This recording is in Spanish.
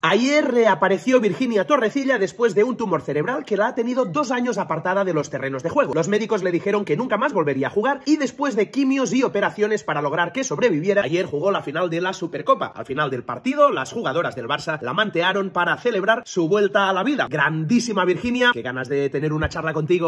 Ayer reapareció Virginia Torrecilla después de un tumor cerebral que la ha tenido dos años apartada de los terrenos de juego. Los médicos le dijeron que nunca más volvería a jugar y después de quimios y operaciones para lograr que sobreviviera, ayer jugó la final de la Supercopa. Al final del partido, las jugadoras del Barça la mantearon para celebrar su vuelta a la vida. Grandísima Virginia, qué ganas de tener una charla contigo.